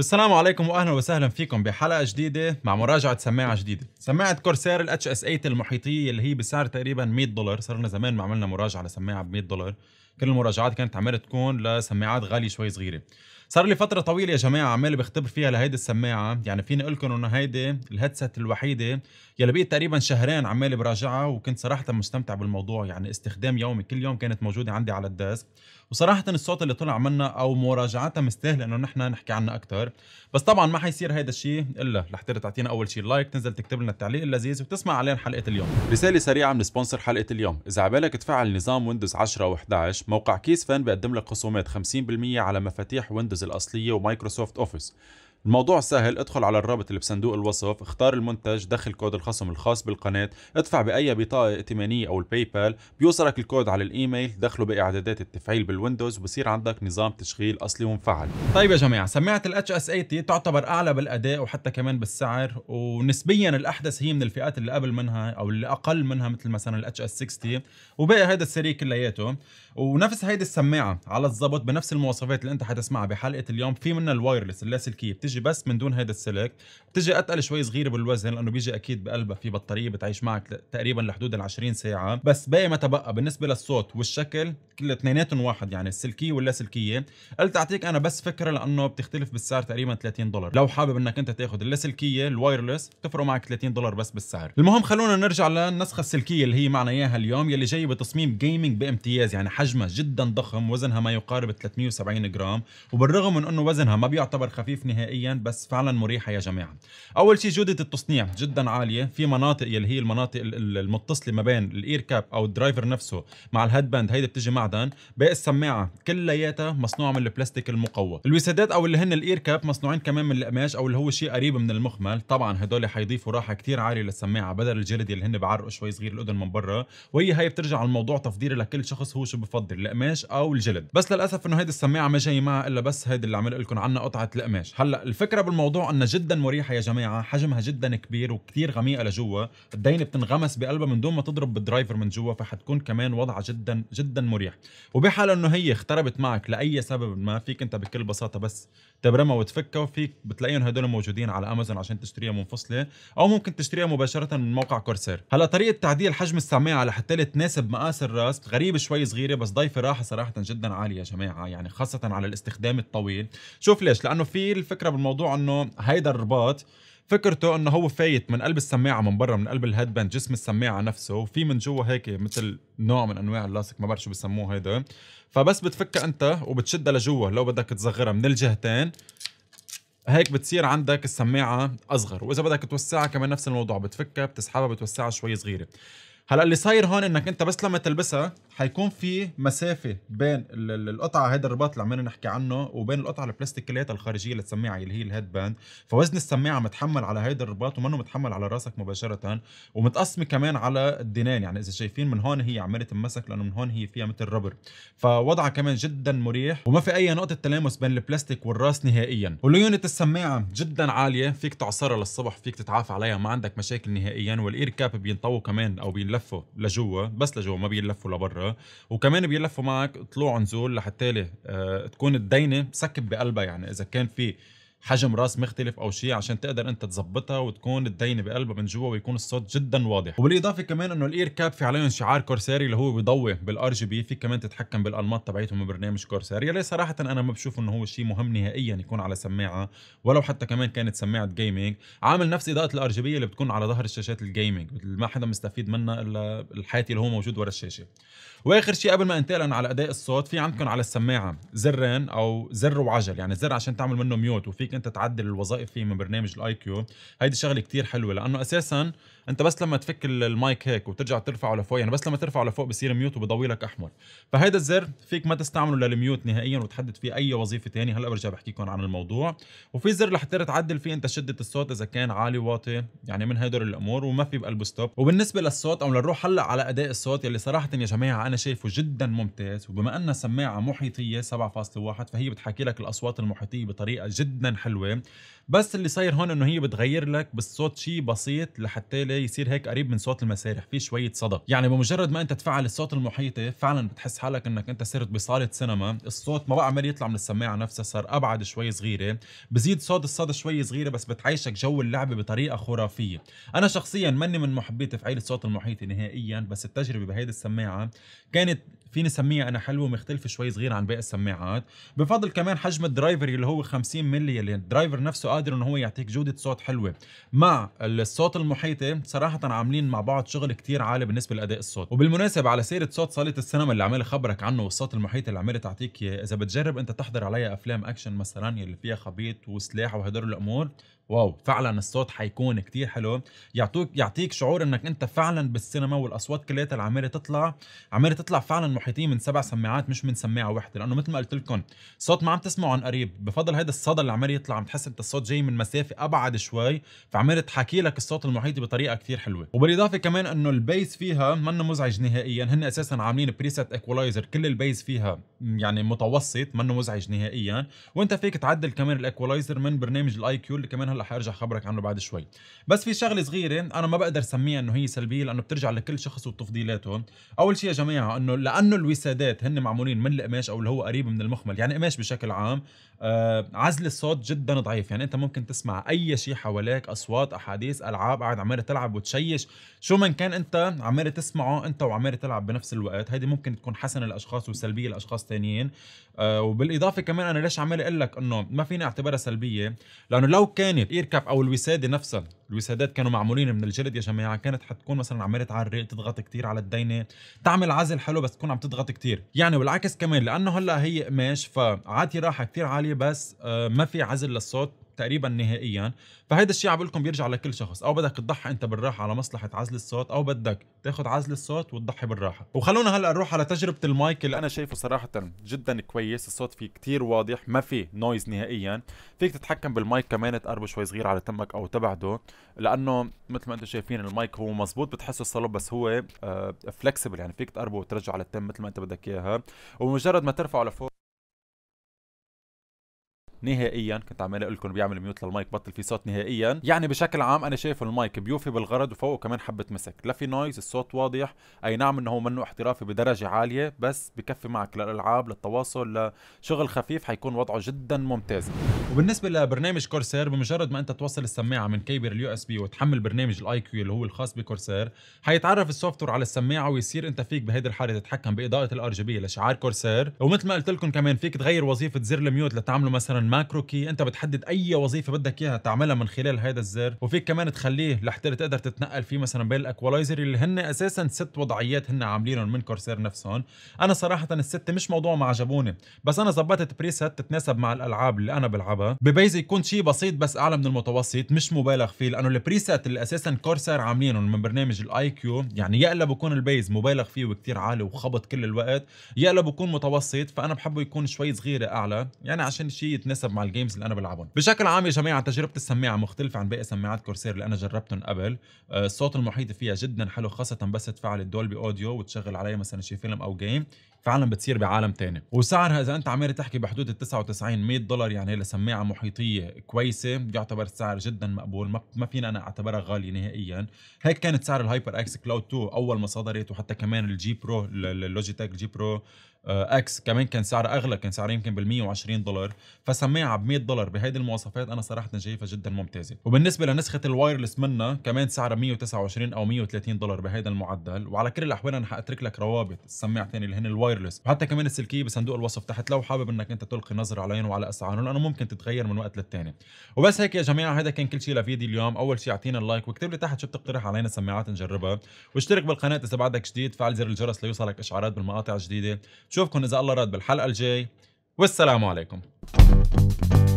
السلام عليكم واهلا وسهلا فيكم بحلقه جديده مع مراجعه سماعه جديده سماعه كورسير الاتش اس 8 المحيطيه اللي هي بسعر تقريبا 100 دولار صرنا زمان ما عملنا مراجعه لسماعه ب 100 دولار كل المراجعات كانت عمالة تكون لسماعات غالية شوي صغيرة صار لي فترة طويلة يا جماعة عمال بختبر فيها لهيدي السماعة، يعني فيني اقول لكم انه هيدي الهيدسيت الوحيدة يلي بقيت تقريبا شهرين عمال براجعها وكنت صراحة مستمتع بالموضوع، يعني استخدام يومي كل يوم كانت موجودة عندي على الديسك، وصراحة الصوت اللي طلع منها او مراجعتها مستاهلة انه نحن نحكي عنها أكثر، بس طبعا ما حيصير هيدا الشيء الا رح تعطينا اول شيء لايك، تنزل تكتب لنا التعليق اللذيذ وتسمع علينا حلقة اليوم. رسالة سريعة من سبونسر حلقة اليوم، إذا عبالك تفعل نظام ويندوز 10 و11 موقع كيس فان بيقدم لك خصومات 50% على مفاتيح ويندوز الأصلية ومايكروسوفت أوفيس الموضوع سهل ادخل على الرابط اللي بصندوق الوصف اختار المنتج دخل كود الخصم الخاص بالقناة ادفع بأي بطاقة ائتمانية أو الباي بال بيوصلك الكود على الإيميل دخله بإعدادات التفعيل بالويندوز وبصير عندك نظام تشغيل أصلي ومفعل طيب يا جماعة سماعة ال HS80 تعتبر أعلى بالأداء وحتى كمان بالسعر ونسبيا الأحدث هي من الفئات اللي قبل منها أو اللي أقل منها مثل مثلا ال HS60 وباقي هيدا السري كلياته ونفس هيدي السماعة على الضبط بنفس المواصفات اللي أنت حتسمعها بحلقة اليوم في منها الوايرلس اللاسلكية بيجي بس من دون هيدا السلك بتجي اتقل شوي صغيره بالوزن لانه بيجي اكيد بقلبها في بطاريه بتعيش معك تقريبا لحدود ال 20 ساعه بس باقي ما تبقى بالنسبه للصوت والشكل كل اثنيناتهم واحد يعني السلكيه ولا سلكيه قلت اعطيك انا بس فكره لانه بتختلف بالسعر تقريبا 30 دولار لو حابب انك انت تاخذ اللاسلكيه الوايرلس بتفرق معك 30 دولار بس بالسعر المهم خلونا نرجع للنسخه السلكيه اللي هي معنا اياها اليوم يلي جايه بتصميم جيمنج بامتياز يعني حجمها جدا ضخم وزنها ما يقارب 370 جرام وبالرغم من انه وزنها ما بيعتبر خفيف نهائيا عمليا بس فعلا مريحه يا جماعه اول شيء جوده التصنيع جدا عاليه في مناطق اللي هي المناطق المتصله ما بين الاير كاب او الدرايفر نفسه مع الهيد باند هيدي بتجي معدن باقي السماعه كلياتها مصنوعه من البلاستيك المقوى الوسادات او اللي هن الاير كاب مصنوعين كمان من القماش او اللي هو شيء قريب من المخمل طبعا هدول حيضيفوا راحه كثير عاليه للسماعه بدل الجلد اللي هن بعرقوا شوي صغير الاذن من برا وهي هي بترجع على الموضوع تفضيلي لكل شخص هو شو بفضل القماش او الجلد بس للاسف انه هيدي السماعه ما جاي معها الا بس هيدي اللي عم لكم عنها قطعه القماش هلا الفكرة بالموضوع انها جدا مريحة يا جماعة حجمها جدا كبير وكثير غميقة لجوا الدينة بتنغمس بقلبها من دون ما تضرب بالدرايفر من جوا فحتكون كمان وضعها جدا جدا مريح وبحال انه هي اختربت معك لأي سبب ما فيك انت بكل بساطة بس تبرمها وتفكها وفيك بتلاقيهم هدول موجودين على امازون عشان تشتريها منفصلة او ممكن تشتريها مباشرة من موقع كورسير هلا طريقة تعديل حجم السماعة لحتى تناسب مقاس الراس غريبة شوي صغيرة بس ضيفة راحة صراحة جدا عالية يا جماعة يعني خاصة على الاستخدام الطويل شوف ليش لانه في الفكرة الموضوع انه هيدا الرباط فكرته انه هو فايت من قلب السماعه من برا من قلب الهيد باند جسم السماعه نفسه وفي من جوا هيك مثل نوع من انواع اللاصق ما بعرف شو بسموه هيدا فبس بتفكها انت وبتشدها لجوا لو بدك تصغرها من الجهتين هيك بتصير عندك السماعه اصغر واذا بدك توسعها كمان نفس الموضوع بتفكها بتسحبها بتوسعها شوي صغيره هلا اللي صاير هون انك انت بس لما تلبسها حيكون في مسافه بين القطعه هذا الرباط اللي عمالنا نحكي عنه وبين القطعه البلاستيكياتها الخارجيه للسماعه اللي هي الهيد باند فوزن السماعه متحمل على هيدا الرباط ومنه متحمل على راسك مباشره ومتقسمه كمان على الدنان يعني اذا شايفين من هون هي عماله تمسك لانه من هون هي فيها مثل ربر فوضعها كمان جدا مريح وما في اي نقطه تلامس بين البلاستيك والراس نهائيا وليونه السماعه جدا عاليه فيك تعصرها للصبح فيك تتعافى عليها ما عندك مشاكل نهائيا والاير كاب بينطووا كمان او بينلفوا لجوا بس لجوا ما بينلفوا لبرا بره وكمان بيلفوا معك طلوع ونزول لحتى آه، تكون الدينه سكب بقلبها يعني اذا كان في حجم راس مختلف او شيء عشان تقدر انت تظبطها وتكون الدينه بقلبها من جوا ويكون الصوت جدا واضح وبالاضافه كمان انه الاير كاب في عليهم شعار كورسيري اللي هو بيضوي بالار جي بي في كمان تتحكم بالانماط تبعيتهم من برنامج كورسيري اللي صراحه انا ما بشوف انه هو شيء مهم نهائيا يكون على سماعه ولو حتى كمان كانت سماعه جيمنج عامل نفس اضاءه الار جي بي اللي بتكون على ظهر الشاشات الجيمنج ما حدا مستفيد منها الا الحياتي اللي هو موجود ورا الشاشه واخر شيء قبل ما انتقل على اداء الصوت في عندكم على السماعه زرين او زر وعجل يعني زر عشان تعمل منه ميوت وفيك انت تعدل الوظائف فيه من برنامج الاي كيو هيدي شغله كتير حلوه لانه اساسا انت بس لما تفك المايك هيك وترجع ترفعه لفوق يعني بس لما ترفعه لفوق بصير ميوت وبضوي لك احمر فهيدا الزر فيك ما تستعمله للميوت نهائيا وتحدد فيه اي وظيفه ثانيه هلا برجع بحكي لكم عن الموضوع وفي زر لحتى تعدل فيه انت شده الصوت اذا كان عالي واطي يعني من هدول الامور وما في بقلبه ستوب وبالنسبه للصوت او لنروح هلا على اداء الصوت يلي صراحه يا جماعه انا شايفه جدا ممتاز وبما انها سماعه محيطيه 7.1 فهي بتحكي لك الاصوات المحيطيه بطريقه جدا حلوه بس اللي صاير هون انه هي بتغير لك بالصوت شيء بسيط لحتى بتلاقي يصير هيك قريب من صوت المسارح في شويه صدى يعني بمجرد ما انت تفعل الصوت المحيطي فعلا بتحس حالك انك انت صرت بصاله سينما الصوت ما بقى عمال يطلع من السماعه نفسها صار ابعد شوي صغيره بزيد صوت الصدى شوي صغيره بس بتعيشك جو اللعبه بطريقه خرافيه انا شخصيا ماني من محبي تفعيل الصوت المحيطي نهائيا بس التجربه بهيدي السماعه كانت فيني سميها انا حلوه مختلفه شوي صغيره عن باقي السماعات بفضل كمان حجم الدرايفر اللي هو 50 ملي اللي الدرايفر نفسه قادر انه هو يعطيك جوده صوت حلوه مع الصوت المحيطي صراحه عاملين مع بعض شغل كتير عالي بالنسبه لاداء الصوت وبالمناسبه على سيره صوت صاله السينما اللي عمال خبرك عنه والصوت المحيط اللي عمال تعطيك اذا بتجرب انت تحضر عليها افلام اكشن مثلا اللي فيها خبيط وسلاح وهدول الامور واو فعلا الصوت حيكون كتير حلو يعطوك يعطيك شعور انك انت فعلا بالسينما والاصوات كلياتها اللي عماله تطلع عماله تطلع فعلا محيطين من سبع سماعات مش من سماعه واحده لانه مثل ما قلت لكم صوت ما عم تسمعه عن قريب بفضل هذا الصدى اللي عمال يطلع عم تحس انت الصوت جاي من مسافه ابعد شوي فعمال تحكي لك الصوت المحيط بطريقه كتير حلوه وبالاضافه كمان انه البيس فيها منه مزعج نهائيا هن اساسا عاملين بريسيت ايكولايزر كل البيس فيها يعني متوسط منه مزعج نهائيا وانت فيك تعدل كمان الايكولايزر من برنامج الاي كيو اللي كمان هلا حارجع خبرك عنه بعد شوي بس في شغله صغيره انا ما بقدر اسميها انه هي سلبيه لانه بترجع لكل شخص وتفضيلاته اول شيء يا جماعه انه لانه الوسادات هن معمولين من القماش او اللي هو قريب من المخمل يعني قماش بشكل عام آه عزل الصوت جدا ضعيف يعني انت ممكن تسمع اي شيء حواليك اصوات احاديث العاب قاعد عمال تلعب وتشيش شو من كان انت عمال تسمعه انت وعمال تلعب بنفس الوقت هيدي ممكن تكون حسنه لاشخاص وسلبيه لاشخاص ثانيين آه وبالاضافه كمان انا ليش عمال اقول لك انه ما فيني اعتبرها سلبيه لانه لو كانت الثانيه الاير كاب او الوساده نفسها الوسادات كانوا معمولين من الجلد يا جماعه كانت حتكون مثلا عماله تعرق تضغط كتير على الدينه تعمل عزل حلو بس تكون عم تضغط كتير يعني والعكس كمان لانه هلا هي قماش فعادي راحه كتير عاليه بس آه، ما في عزل للصوت تقريبا نهائيا فهيدا الشيء عم لكم بيرجع لكل شخص او بدك تضحي انت بالراحه على مصلحه عزل الصوت او بدك تاخذ عزل الصوت وتضحي بالراحه وخلونا هلا نروح على تجربه المايك اللي انا شايفه صراحه جدا كويس الصوت فيه كتير واضح ما في نويز نهائيا فيك تتحكم بالمايك كمان تقربه شوي صغير على تمك او تبعده لانه مثل ما انتم شايفين المايك هو مزبوط بتحسه صلب بس هو فلكسبل آه، يعني فيك تقربه وترجعه على التم مثل ما انت بدك اياها ومجرد ما ترفعه لفوق نهائيا كنت عمال اقول لكم بيعمل ميوت للمايك بطل في صوت نهائيا يعني بشكل عام انا شايف المايك بيوفي بالغرض وفوقه كمان حبه مسك لا في نويز الصوت واضح اي نعم انه هو منه احترافي بدرجه عاليه بس بكفي معك للالعاب للتواصل لشغل خفيف حيكون وضعه جدا ممتاز وبالنسبه لبرنامج كورسير بمجرد ما انت توصل السماعه من كيبر اليو اس بي وتحمل برنامج الاي كيو اللي هو الخاص بكورسير حيتعرف السوفت وير على السماعه ويصير انت فيك بهيدي الحاله تتحكم باضاءه الار جي بي لشعار كورسير ومثل ما قلت لكم كمان فيك تغير وظيفه زر الميوت لتعمله مثلا الماكرو كي انت بتحدد اي وظيفه بدك اياها تعملها من خلال هذا الزر وفيك كمان تخليه لحتى تقدر تتنقل فيه مثلا بين الاكوالايزر اللي هن اساسا ست وضعيات هن عاملينهم من كورسير نفسهم انا صراحه الست مش موضوع ما عجبوني بس انا ظبطت بريسات تتناسب مع الالعاب اللي انا بلعبها ببيزي يكون شيء بسيط بس اعلى من المتوسط مش مبالغ فيه لانه البريسات اللي اساسا كورسير عاملينهم من برنامج الاي كيو يعني يا الا بكون البيز مبالغ فيه وكثير عالي وخبط كل الوقت يا الا بكون متوسط فانا بحبه يكون شوي صغيره اعلى يعني عشان شيء يتناسب بتتناسب مع الجيمز اللي انا بلعبهم بشكل عام يا جماعه تجربه السماعه مختلفه عن باقي سماعات كورسير اللي انا جربتهم قبل آه، الصوت المحيط فيها جدا حلو خاصه بس تفعل الدولبي اوديو وتشغل عليه مثلا شي فيلم او جيم فعلا بتصير بعالم تاني وسعرها اذا انت عمال تحكي بحدود ال 99 100 دولار يعني لسماعه محيطيه كويسه يعتبر السعر جدا مقبول ما فينا انا اعتبرها غاليه نهائيا هيك كانت سعر الهايبر اكس كلاود 2 اول ما صدرت وحتى كمان الجي برو اللوجيتك جي برو اكس آه، كمان كان سعر اغلى كان سعره يمكن بال 120 دولار فسماعه ب 100 دولار بهيدي المواصفات انا صراحه شايفها جدا ممتازه وبالنسبه لنسخه الوايرلس منها كمان سعرها 129 او 130 دولار بهيدا المعدل وعلى كل الاحوال انا حاترك لك روابط السماعتين اللي هن الوايرلس وحتى كمان السلكيه بصندوق الوصف تحت لو حابب انك انت تلقي نظره عليهم وعلى اسعارهم لانه ممكن تتغير من وقت للتاني وبس هيك يا جماعه هذا كان كل شيء لفيديو اليوم اول شيء اعطينا اللايك واكتب لي تحت شو بتقترح علينا سماعات نجربها واشترك بالقناه اذا بعدك جديد فعل زر الجرس ليوصلك اشعارات بالمقاطع الجديده بشوفكم إذا الله رد بالحلقة الجاي والسلام عليكم